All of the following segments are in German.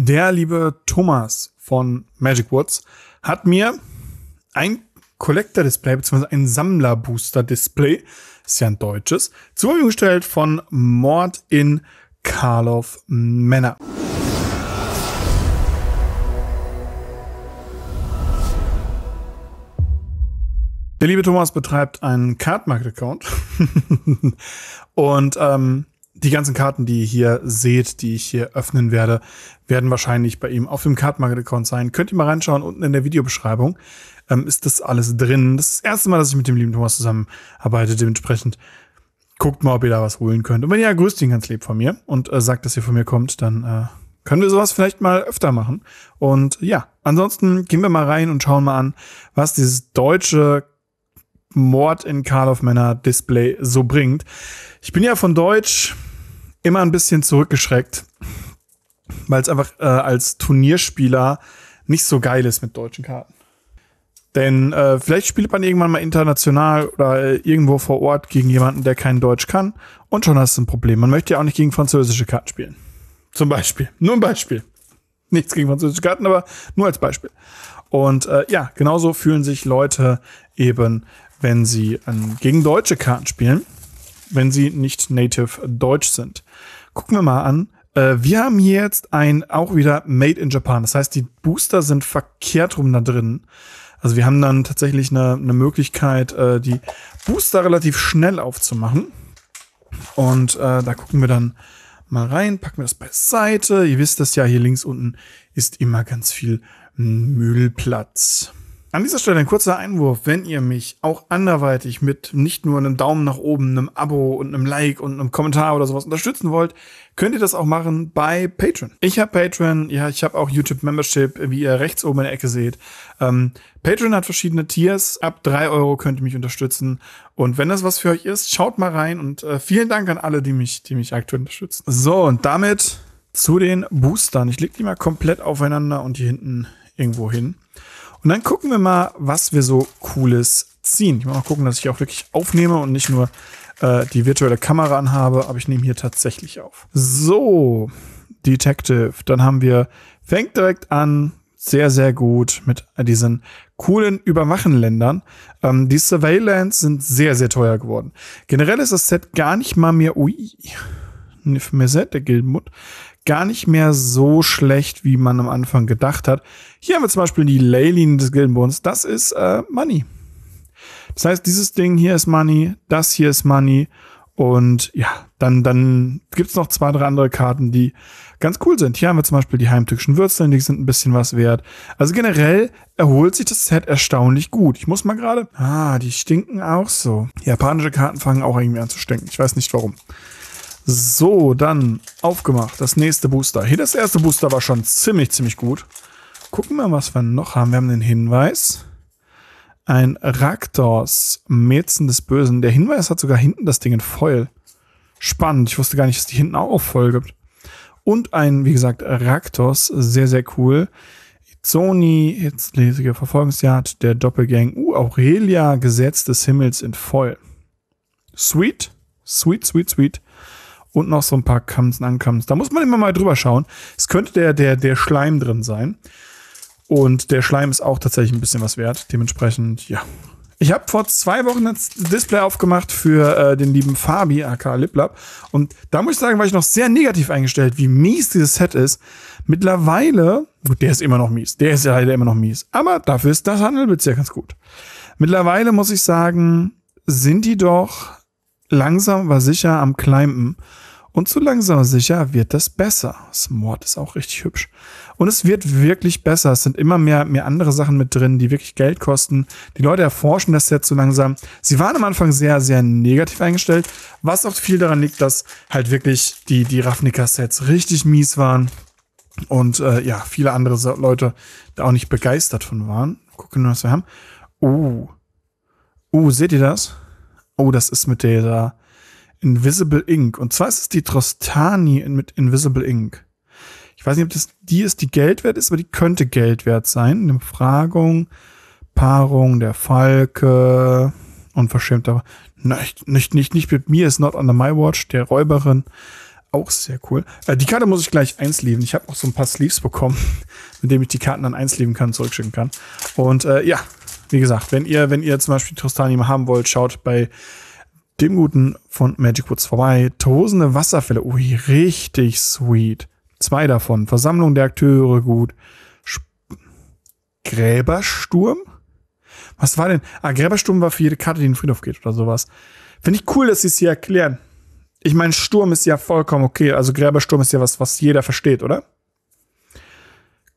Der liebe Thomas von Magic Woods hat mir ein Collector-Display bzw. ein Sammler-Booster-Display, ist ja ein deutsches, zur Verfügung gestellt von Mord in Karlov Männer. Der liebe Thomas betreibt einen Card Market Account und ähm, die ganzen Karten, die ihr hier seht, die ich hier öffnen werde, werden wahrscheinlich bei ihm auf dem Card Account sein. Könnt ihr mal reinschauen, unten in der Videobeschreibung ähm, ist das alles drin. Das ist das erste Mal, dass ich mit dem lieben Thomas zusammenarbeite. Dementsprechend guckt mal, ob ihr da was holen könnt. Und wenn ihr ja, grüßt ihn ganz lieb von mir und äh, sagt, dass ihr von mir kommt, dann äh, können wir sowas vielleicht mal öfter machen. Und ja, ansonsten gehen wir mal rein und schauen mal an, was dieses deutsche Mord in Karl of Männer Display so bringt. Ich bin ja von Deutsch immer ein bisschen zurückgeschreckt, weil es einfach äh, als Turnierspieler nicht so geil ist mit deutschen Karten. Denn äh, vielleicht spielt man irgendwann mal international oder äh, irgendwo vor Ort gegen jemanden, der kein Deutsch kann. Und schon hast du ein Problem. Man möchte ja auch nicht gegen französische Karten spielen. Zum Beispiel. Nur ein Beispiel. Nichts gegen französische Karten, aber nur als Beispiel. Und äh, ja, genauso fühlen sich Leute eben, wenn sie an, ähm, gegen deutsche Karten spielen wenn sie nicht native Deutsch sind. Gucken wir mal an. Äh, wir haben hier jetzt ein auch wieder Made in Japan. Das heißt, die Booster sind verkehrt rum da drin. Also wir haben dann tatsächlich eine, eine Möglichkeit, äh, die Booster relativ schnell aufzumachen. Und äh, da gucken wir dann mal rein, packen wir das beiseite. Ihr wisst das ja, hier links unten ist immer ganz viel Müllplatz. An dieser Stelle ein kurzer Einwurf, wenn ihr mich auch anderweitig mit nicht nur einem Daumen nach oben, einem Abo und einem Like und einem Kommentar oder sowas unterstützen wollt, könnt ihr das auch machen bei Patreon. Ich habe Patreon, ja, ich habe auch YouTube Membership, wie ihr rechts oben in der Ecke seht. Ähm, Patreon hat verschiedene Tiers, ab 3 Euro könnt ihr mich unterstützen und wenn das was für euch ist, schaut mal rein und äh, vielen Dank an alle, die mich, die mich aktuell unterstützen. So, und damit zu den Boostern. Ich leg die mal komplett aufeinander und hier hinten irgendwo hin. Und dann gucken wir mal, was wir so Cooles ziehen. Ich muss mal gucken, dass ich auch wirklich aufnehme und nicht nur äh, die virtuelle Kamera anhabe, aber ich nehme hier tatsächlich auf. So, Detective. Dann haben wir, fängt direkt an, sehr, sehr gut mit diesen coolen Überwachenländern. Ähm, die Surveillance sind sehr, sehr teuer geworden. Generell ist das Set gar nicht mal mehr, ui, mir Set, der Gildenmund, gar nicht mehr so schlecht, wie man am Anfang gedacht hat. Hier haben wir zum Beispiel die Leyline des Gildenbunds. Das ist äh, Money. Das heißt, dieses Ding hier ist Money, das hier ist Money. Und ja, dann, dann es noch zwei, drei andere Karten, die ganz cool sind. Hier haben wir zum Beispiel die heimtückischen Würzeln, die sind ein bisschen was wert. Also generell erholt sich das Set erstaunlich gut. Ich muss mal gerade. Ah, die stinken auch so. Japanische Karten fangen auch irgendwie an zu stinken. Ich weiß nicht warum. So, dann aufgemacht. Das nächste Booster. Hier das erste Booster war schon ziemlich, ziemlich gut. Gucken wir mal, was wir noch haben. Wir haben den Hinweis. Ein Raktors, Mäzen des Bösen. Der Hinweis hat sogar hinten das Ding in voll. Spannend. Ich wusste gar nicht, dass die hinten auch auf Foil gibt. Und ein, wie gesagt, Raktos. Sehr, sehr cool. Sony, jetzt lese lesige Verfolgungsjagd, der Doppelgang. Uh, Aurelia, Gesetz des Himmels in voll. Sweet, sweet, sweet, sweet und noch so ein paar Kams und Ankams. Da muss man immer mal drüber schauen. Es könnte der, der, der Schleim drin sein. Und der Schleim ist auch tatsächlich ein bisschen was wert. Dementsprechend, ja. Ich habe vor zwei Wochen das Display aufgemacht für äh, den lieben Fabi, aka Liplab. Und da muss ich sagen, war ich noch sehr negativ eingestellt, wie mies dieses Set ist. Mittlerweile, gut, der ist immer noch mies. Der ist ja leider immer noch mies. Aber dafür ist das Handelbezirk ganz gut. Mittlerweile muss ich sagen, sind die doch langsam aber sicher am Climben. Und zu langsam sicher wird das besser. Das Mord ist auch richtig hübsch. Und es wird wirklich besser. Es sind immer mehr, mehr andere Sachen mit drin, die wirklich Geld kosten. Die Leute erforschen das jetzt so langsam. Sie waren am Anfang sehr, sehr negativ eingestellt, was auch viel daran liegt, dass halt wirklich die, die Ravnica-Sets richtig mies waren. Und äh, ja, viele andere Leute da auch nicht begeistert von waren. Gucken wir, mal, was wir haben. Oh. Oh, seht ihr das? Oh, das ist mit der Invisible Ink. Und zwar ist es die Trostani mit Invisible Ink. Ich weiß nicht, ob das die ist, die Geld wert ist, aber die könnte Geld wert sein. Eine Befragung, Paarung der Falke, unverschämter. Nicht, nicht, nicht, nicht mit mir ist Not under My Watch, der Räuberin. Auch sehr cool. Äh, die Karte muss ich gleich einsleeven. Ich habe auch so ein paar Sleeves bekommen, mit dem ich die Karten dann einsleeven kann, zurückschicken kann. Und äh, ja, wie gesagt, wenn ihr, wenn ihr zum Beispiel Trostani haben wollt, schaut bei dem Guten von Magic Woods vorbei. Tosende Wasserfälle. Ui, richtig sweet. Zwei davon. Versammlung der Akteure gut. Sch Gräbersturm? Was war denn? Ah, Gräbersturm war für jede Karte, die in den Friedhof geht oder sowas. Finde ich cool, dass sie es hier erklären. Ich meine, Sturm ist ja vollkommen okay. Also Gräbersturm ist ja was, was jeder versteht, oder?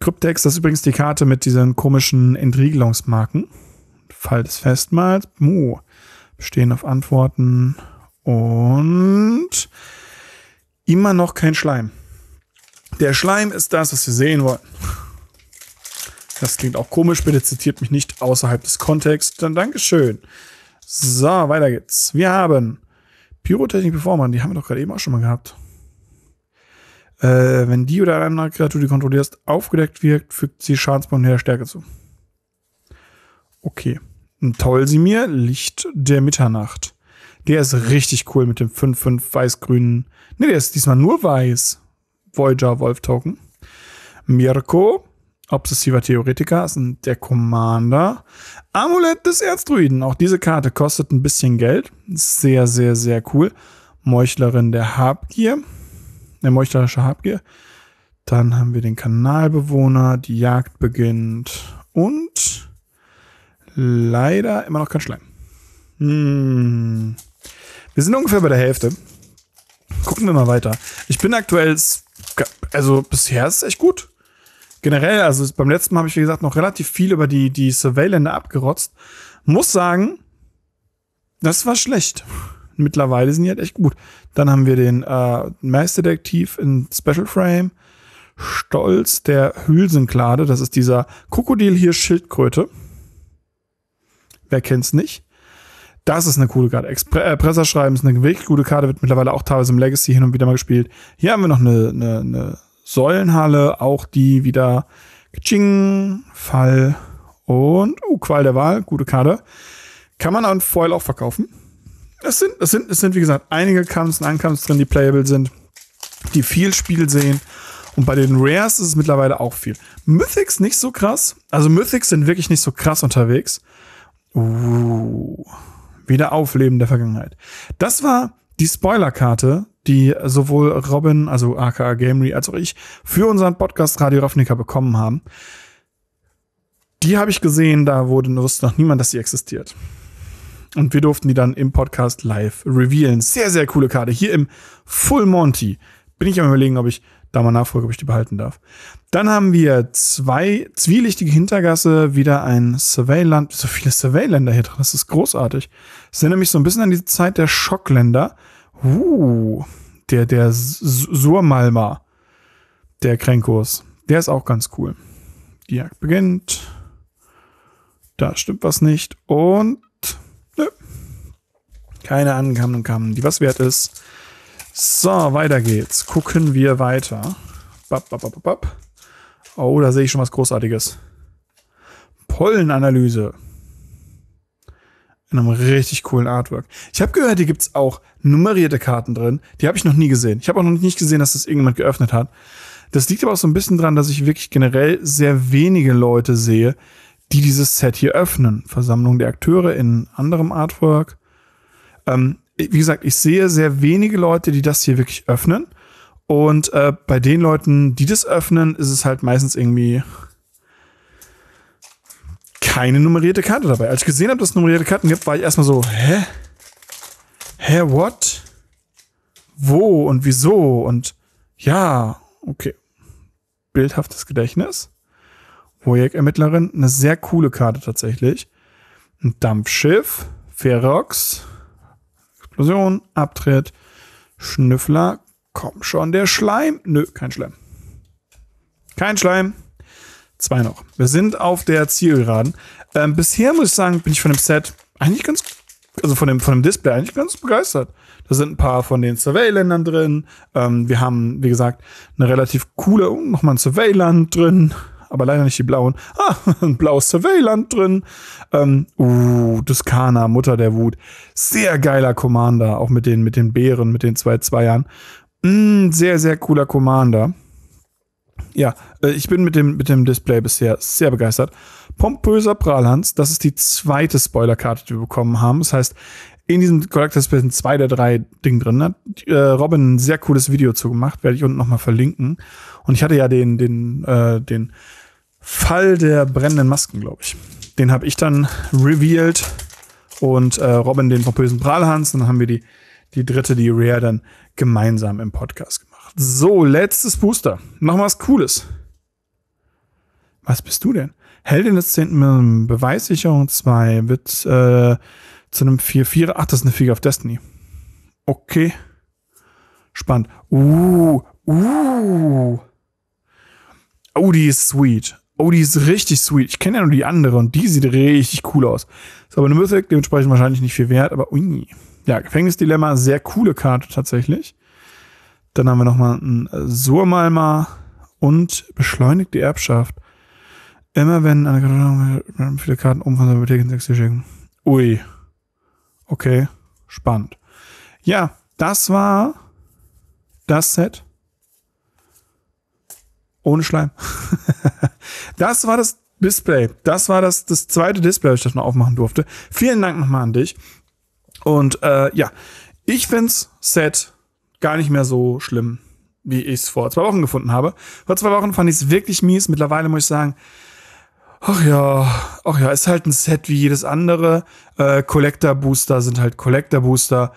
Kryptex, das ist übrigens die Karte mit diesen komischen Entriegelungsmarken. Fall des Festmahls. Mu stehen auf Antworten und immer noch kein Schleim. Der Schleim ist das, was wir sehen wollen. Das klingt auch komisch, bitte zitiert mich nicht außerhalb des Kontexts. Dann Dankeschön. So, weiter geht's. Wir haben Pyrotechnik Performer, die haben wir doch gerade eben auch schon mal gehabt. Äh, wenn die oder eine andere Kreatur, die kontrollierst, aufgedeckt wirkt, fügt sie Schadenspunkte der Stärke zu. Okay. Toll sie Licht der Mitternacht. Der ist richtig cool mit dem 5-5 weiß-grünen. Ne, der ist diesmal nur weiß. Voyager Wolf Token. Mirko, obsessiver Theoretiker, ist der Commander. Amulett des Erzdruiden. Auch diese Karte kostet ein bisschen Geld. Sehr, sehr, sehr cool. Meuchlerin der Habgier. Der meuchlerische Habgier. Dann haben wir den Kanalbewohner, die Jagd beginnt und Leider immer noch kein Schleim. Hm. Wir sind ungefähr bei der Hälfte. Gucken wir mal weiter. Ich bin aktuell, also bisher ist es echt gut. Generell, also beim letzten Mal habe ich, wie gesagt, noch relativ viel über die, die Surveillance abgerotzt. Muss sagen, das war schlecht. Mittlerweile sind die halt echt gut. Dann haben wir den äh, Meisterdetektiv in Special Frame. Stolz der Hülsenklade, das ist dieser Krokodil hier Schildkröte. Wer kennt's nicht? Das ist eine coole Karte. Expre äh, Presserschreiben ist eine wirklich gute Karte, wird mittlerweile auch teilweise im Legacy hin und wieder mal gespielt. Hier haben wir noch eine, eine, eine Säulenhalle, auch die wieder Ching, Fall und uh, Qual der Wahl, gute Karte. Kann man an Foil auch verkaufen. Es sind, es sind, es sind, wie gesagt, einige Kampfs und Ankampfs drin, die playable sind, die viel Spiel sehen. Und bei den Rares ist es mittlerweile auch viel. Mythics nicht so krass. Also Mythics sind wirklich nicht so krass unterwegs. Uh, wieder Aufleben der Vergangenheit. Das war die Spoilerkarte, die sowohl Robin, also aka Gamery, als auch ich für unseren Podcast Radio Ravnica bekommen haben. Die habe ich gesehen, da wurde, wusste noch niemand, dass sie existiert. Und wir durften die dann im Podcast live revealen. Sehr, sehr coole Karte. Hier im Full Monty bin ich am überlegen, ob ich da mal nachfrage, ob ich die behalten darf. Dann haben wir zwei zwielichtige Hintergasse, wieder ein Surveilland, so viele Surveillander hier drin, das ist großartig. Das erinnert mich so ein bisschen an die Zeit der Schockländer. Uh, der, der Surmalma, der Kränkos, Der ist auch ganz cool. Die Jagd beginnt. Da stimmt was nicht. Und nö. Keine Angaben kamen, die was wert ist. So, weiter geht's. Gucken wir weiter. Bap, bap, bap, bap. Oh, da sehe ich schon was Großartiges. Pollenanalyse. In einem richtig coolen Artwork. Ich habe gehört, hier gibt's auch nummerierte Karten drin. Die habe ich noch nie gesehen. Ich habe auch noch nicht gesehen, dass das irgendjemand geöffnet hat. Das liegt aber auch so ein bisschen dran, dass ich wirklich generell sehr wenige Leute sehe, die dieses Set hier öffnen. Versammlung der Akteure in anderem Artwork. Ähm, wie gesagt, ich sehe sehr wenige Leute, die das hier wirklich öffnen. Und äh, bei den Leuten, die das öffnen, ist es halt meistens irgendwie keine nummerierte Karte dabei. Als ich gesehen habe, dass es nummerierte Karten gibt, war ich erstmal so, hä? Hä, what? Wo und wieso? Und ja, okay. Bildhaftes Gedächtnis. Projekt-Ermittlerin, eine sehr coole Karte tatsächlich. Ein Dampfschiff, Ferox, Explosion, Abtritt, Schnüffler, komm schon, der Schleim. Nö, kein Schleim. Kein Schleim. Zwei noch. Wir sind auf der Zielgeraden. Ähm, bisher muss ich sagen, bin ich von dem Set eigentlich ganz, also von dem, von dem Display eigentlich ganz begeistert. Da sind ein paar von den Surveylandern drin. Ähm, wir haben, wie gesagt, eine relativ coole, oh, nochmal ein Surveyland drin aber leider nicht die blauen. Ah, ein blaues Surveillant drin. Ähm, uh, Duskana, Mutter der Wut. Sehr geiler Commander, auch mit den, mit den Bären, mit den zwei Zweiern. Mm, sehr, sehr cooler Commander. Ja, äh, ich bin mit dem, mit dem Display bisher sehr begeistert. Pompöser Prahlhans, das ist die zweite Spoilerkarte, die wir bekommen haben. Das heißt, in diesem Collectors Space sind zwei der drei Dinge drin. Ne? Hat äh, Robin ein sehr cooles Video zu gemacht, werde ich unten nochmal verlinken. Und ich hatte ja den, den, äh, den Fall der brennenden Masken, glaube ich. Den habe ich dann revealed und äh, Robin den pompösen Prahlhans. Dann haben wir die, die dritte, die Rare, dann gemeinsam im Podcast gemacht. So, letztes Booster. Noch was Cooles. Was bist du denn? Heldin des 10. Beweissicherung 2 wird äh, zu einem 4-4. Ach, das ist eine Figur auf Destiny. Okay. Spannend. Uh, uh. Oh, die ist sweet. Oh, die ist richtig sweet. Ich kenne ja nur die andere und die sieht richtig cool aus. Ist aber eine Mythic, dementsprechend wahrscheinlich nicht viel wert, aber ui. Ja, Gefängnisdilemma, sehr coole Karte tatsächlich. Dann haben wir nochmal einen Surmalma und beschleunigte Erbschaft. Immer wenn eine viele Karten um von der Bibliothek ins Exil schicken. Ui. Okay, spannend. Ja, das war das Set. Ohne Schleim. das war das Display. Das war das, das zweite Display, das ich noch aufmachen durfte. Vielen Dank nochmal an dich. Und äh, ja, ich find's set gar nicht mehr so schlimm, wie ich es vor zwei Wochen gefunden habe. Vor zwei Wochen fand ich es wirklich mies. Mittlerweile muss ich sagen, ach ja, ach ja, ist halt ein Set wie jedes andere. Äh, Collector Booster sind halt Collector Booster.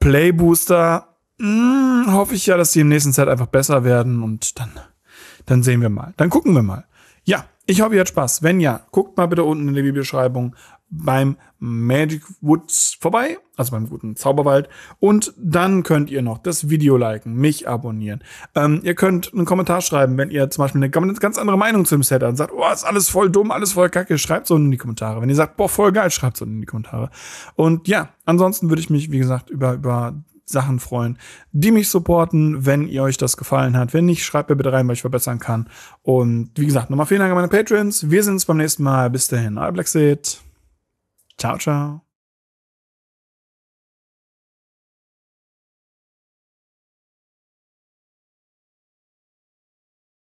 Play Booster mh, hm, hoffe ich ja, dass die im nächsten Set einfach besser werden und dann, dann sehen wir mal. Dann gucken wir mal. Ja, ich hoffe, ihr habt Spaß. Wenn ja, guckt mal bitte unten in der Videobeschreibung beim Magic Woods vorbei, also beim guten Zauberwald. Und dann könnt ihr noch das Video liken, mich abonnieren. Ähm, ihr könnt einen Kommentar schreiben, wenn ihr zum Beispiel eine ganz andere Meinung zu dem Set habt und sagt, oh, ist alles voll dumm, alles voll kacke, schreibt so in die Kommentare. Wenn ihr sagt, boah, voll geil, schreibt so in die Kommentare. Und ja, ansonsten würde ich mich, wie gesagt, über, über Sachen freuen, die mich supporten, wenn ihr euch das gefallen hat. Wenn nicht, schreibt mir bitte rein, weil ich verbessern kann. Und wie gesagt, nochmal vielen Dank an meine Patrons. Wir sehen uns beim nächsten Mal. Bis dahin, euer Blackseed. Ciao, ciao.